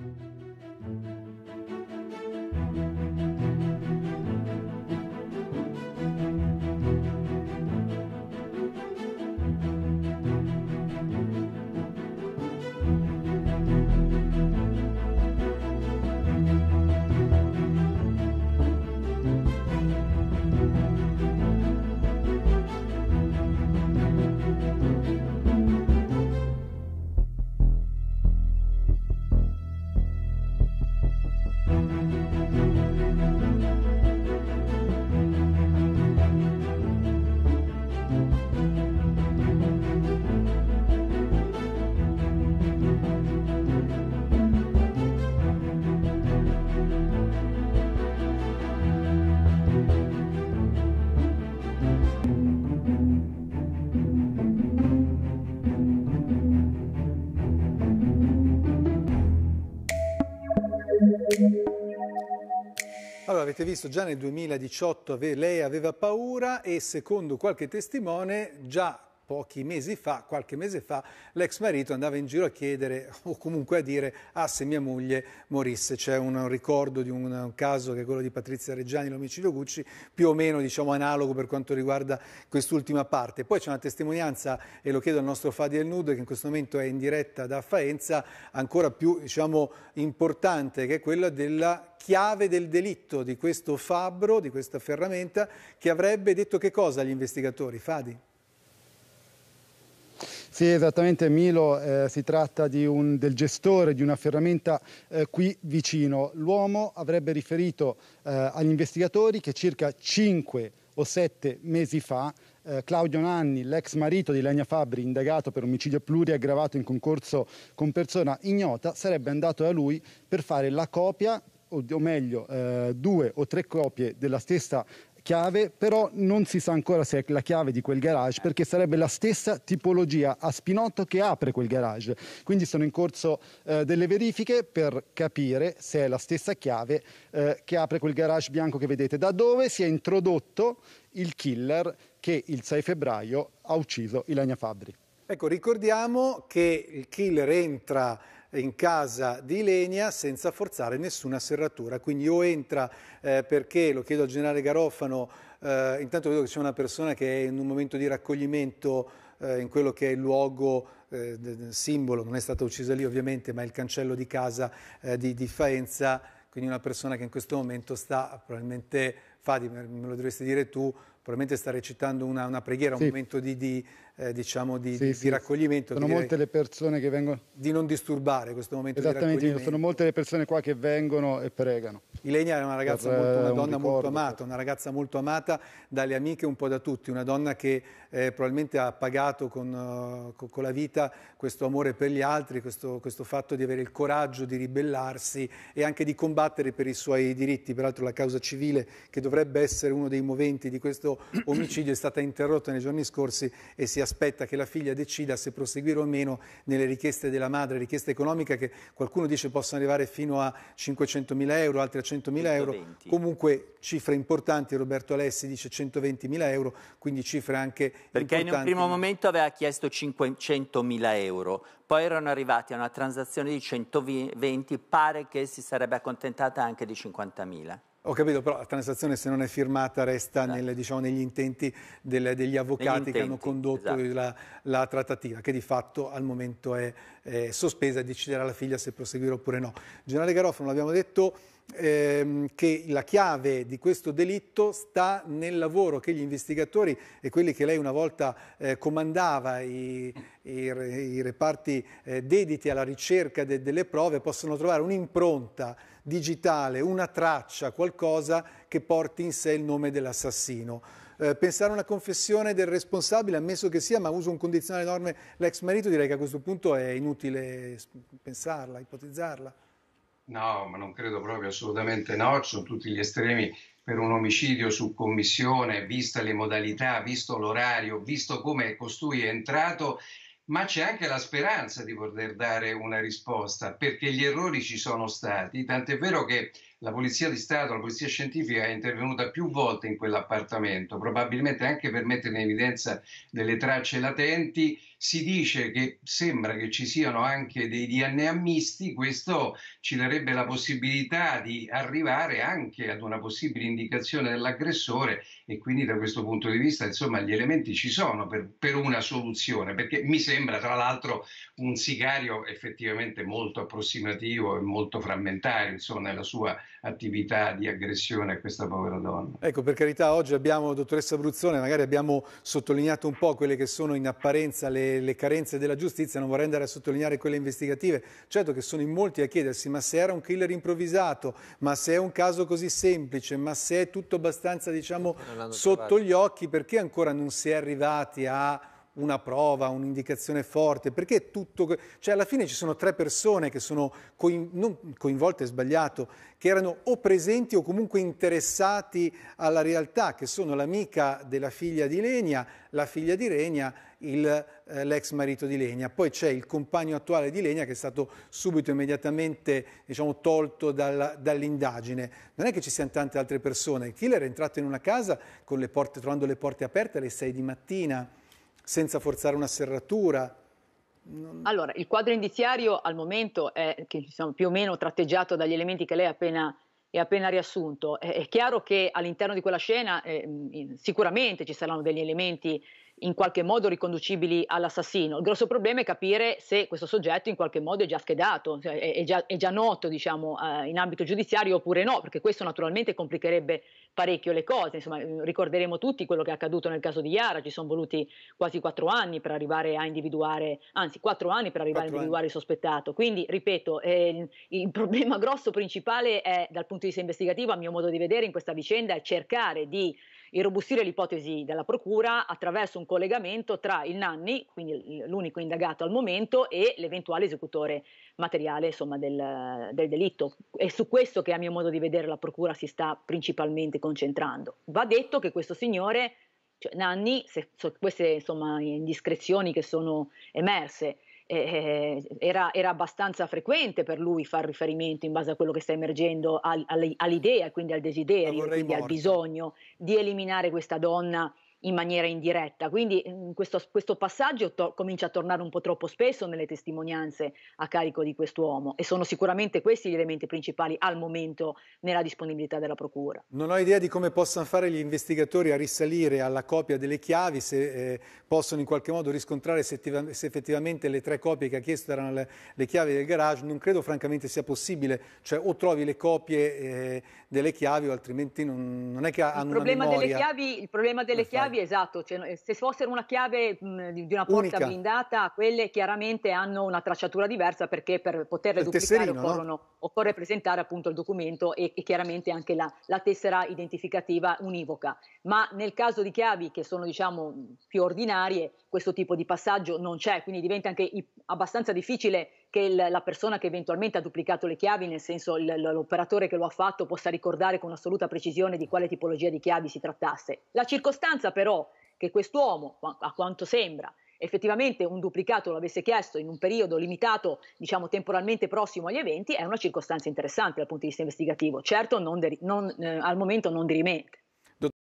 Thank you. Allora avete visto già nel 2018 lei aveva paura e secondo qualche testimone già pochi mesi fa, qualche mese fa, l'ex marito andava in giro a chiedere o comunque a dire ah se mia moglie morisse. C'è un ricordo di un, caso che è quello di Patrizia Reggiani, l'omicidio Gucci, più o meno diciamo, analogo per quanto riguarda quest'ultima parte. Poi c'è una testimonianza, e lo chiedo al nostro Fadi El Nud che in questo momento è in diretta da Faenza, ancora più diciamo, importante, che è quella della chiave del delitto di questo fabbro, di questa ferramenta, che avrebbe detto che cosa agli investigatori? Fadi? Sì, esattamente Milo, eh, si tratta un, del gestore di una ferramenta eh, qui vicino. L'uomo avrebbe riferito eh, agli investigatori che circa 5 o 7 mesi fa eh, Claudio Nanni, l'ex marito di Legna Fabri, indagato per omicidio pluriaggravato in concorso con persona ignota, sarebbe andato da lui per fare la copia o, meglio eh, due o tre copie della stessa chiave, però non si sa ancora se è la chiave di quel garage perché sarebbe la stessa tipologia a spinotto che apre quel garage. Quindi sono in corso eh, delle verifiche per capire se è la stessa chiave eh, che apre quel garage bianco che vedete, da dove si è introdotto il killer che il 6 febbraio ha ucciso Ilania Fabri. Ecco, ricordiamo che il killer entra in casa di Lenia senza forzare nessuna serratura. Quindi o entra eh, perché, lo chiedo al generale Garofano, eh, intanto vedo che c'è una persona che è in un momento di raccoglimento eh, in quello che è il luogo eh, simbolo, non è stata uccisa lì ovviamente, ma è il cancello di casa eh, di, di Faenza, quindi una persona che in questo momento sta probabilmente Fadi, me lo dovresti dire tu, probabilmente sta recitando una, una preghiera, sì. un momento di, di, eh, diciamo di, sì, di, sì. di, raccoglimento. Sono molte le persone che vengono... Di non disturbare questo momento Esattamente, sono molte le persone qua che vengono e pregano. Ilenia era una ragazza per, eh, molto, una donna un ricordo, molto amata, per... Certo. una ragazza molto amata dalle amiche un po' da tutti, una donna che eh, probabilmente ha pagato con, uh, con, la vita questo amore per gli altri, questo, questo fatto di avere il coraggio di ribellarsi e anche di combattere per i suoi diritti. Peraltro la causa civile, che dovrebbe essere uno dei moventi di questo omicidio, è stata interrotta nei giorni scorsi e si è aspetta che la figlia decida se proseguire o meno nelle richieste della madre, richieste economiche che qualcuno dice possono arrivare fino a 500.000 euro, altri a 100.000 euro, comunque cifre importanti, Roberto Alessi dice 120.000 euro, quindi cifre anche Perché importanti. in un primo momento aveva chiesto 500.000 euro, poi erano arrivati a una transazione di 120, pare che si sarebbe accontentata anche di 50.000. Ho capito, però la transazione se non è firmata resta esatto. nel, diciamo, negli intenti del, degli avvocati intenti, che hanno condotto esatto. la, la, trattativa, che di fatto al momento è, è sospesa e deciderà la figlia se proseguire oppure no. Generale Garofano, l'abbiamo detto ehm, che la chiave di questo delitto sta nel lavoro che gli investigatori e quelli che lei una volta eh, comandava, i, i, i reparti eh, dediti alla ricerca de, delle prove, possono trovare un'impronta digitale, una traccia, qualcosa che porti in sé il nome dell'assassino. Eh, pensare a una confessione del responsabile, ammesso che sia, ma uso un condizionale enorme l'ex marito, direi che a questo punto è inutile pensarla, ipotizzarla. No, ma non credo proprio, assolutamente no, ci sono tutti gli estremi per un omicidio su commissione, vista le modalità, visto l'orario, visto come costui è entrato, ma c'è anche la speranza di poter dare una risposta, perché gli errori ci sono stati, tant'è vero che la Polizia di Stato, la Polizia Scientifica è intervenuta più volte in quell'appartamento, probabilmente anche per mettere in evidenza delle tracce latenti. Si dice che sembra che ci siano anche dei DNA misti, questo ci darebbe la possibilità di arrivare anche ad una possibile indicazione dell'aggressore e quindi da questo punto di vista insomma gli elementi ci sono per, per una soluzione, perché mi sembra tra l'altro un sicario effettivamente molto approssimativo e molto frammentario insomma, nella sua attività di aggressione a questa povera donna. Ecco, per carità, oggi abbiamo, dottoressa Bruzzone, magari abbiamo sottolineato un po' quelle che sono in apparenza le, le carenze della giustizia, non vorrei andare a sottolineare quelle investigative. Certo che sono in molti a chiedersi, ma se era un killer improvvisato, ma se è un caso così semplice, ma se è tutto abbastanza, diciamo, sotto trovato. gli occhi, perché ancora non si è arrivati a una prova, un'indicazione forte, perché tutto... Cioè alla fine ci sono tre persone che sono coin, non coinvolte, è sbagliato, che erano o presenti o comunque interessati alla realtà, che sono l'amica della figlia di Lenia, la figlia di Renia, eh, l'ex eh, marito di Lenia. Poi c'è il compagno attuale di Lenia che è stato subito immediatamente diciamo, tolto dal, dall'indagine. Non è che ci siano tante altre persone. Il killer è entrato in una casa le porte, trovando le porte aperte alle 6 di mattina senza forzare una serratura? Allora, il quadro indiziario al momento è che, diciamo, più o meno tratteggiato dagli elementi che lei ha appena e appena riassunto. È, chiaro che all'interno di quella scena eh, sicuramente ci saranno degli elementi in qualche modo riconducibili all'assassino. Il grosso problema è capire se questo soggetto in qualche modo è già schedato, cioè è, già, è, già, noto diciamo, eh, in ambito giudiziario oppure no, perché questo naturalmente complicherebbe parecchio le cose. Insomma, eh, ricorderemo tutti quello che è accaduto nel caso di Iara, ci sono voluti quasi quattro anni per arrivare a individuare, anzi quattro anni per arrivare a individuare anni. il sospettato. Quindi, ripeto, eh, il problema grosso principale è, dal punto di vista investigativo, a mio modo di vedere, in questa vicenda è cercare di irrobustire l'ipotesi della procura attraverso un collegamento tra il Nanni, quindi l'unico indagato al momento, e l'eventuale esecutore materiale insomma, del, del delitto. È su questo che a mio modo di vedere la procura si sta principalmente concentrando. Va detto che questo signore cioè, Nanni, se, se queste insomma, indiscrezioni che sono emerse eh, era, era, abbastanza frequente per lui far riferimento in base a quello che sta emergendo al, all'idea, quindi al desiderio, quindi al bisogno di eliminare questa donna in maniera indiretta. Quindi mhmm, questo, questo passaggio to- comincia a tornare un po' troppo spesso nelle testimonianze a carico di quest'uomo e sono sicuramente questi gli elementi principali al momento nella disponibilità della Procura. Non ho idea di come possano fare gli investigatori a risalire alla copia delle chiavi, se eh, possono in qualche modo riscontrare se, se, effettivamente le tre copie che ha chiesto erano le, le, chiavi del garage, non credo francamente sia possibile, cioè o trovi le copie eh, delle chiavi o altrimenti non, non è che hanno il problema una memoria. Delle chiavi, il problema delle chiavi chiavi, esatto, cioè, eh, se fossero una chiave mh, mm, di una porta Unica. blindata, quelle chiaramente hanno una tracciatura diversa perché per poterle il duplicare no? occorre presentare appunto il documento e, e chiaramente anche la, la, tessera identificativa univoca. Ma nel caso di chiavi che sono diciamo più ordinarie, questo tipo di passaggio non c'è, quindi diventa anche abbastanza difficile che il, la persona che eventualmente ha duplicato le chiavi, nel senso l, l'operatore che lo ha fatto, possa ricordare con assoluta precisione di quale tipologia di chiavi si trattasse. La circostanza però che quest'uomo, a quanto sembra, effettivamente un duplicato lo avesse chiesto in un periodo limitato, diciamo temporalmente prossimo agli eventi, è una circostanza interessante dal punto di vista investigativo, certo non de, non, eh, al momento non dirimente.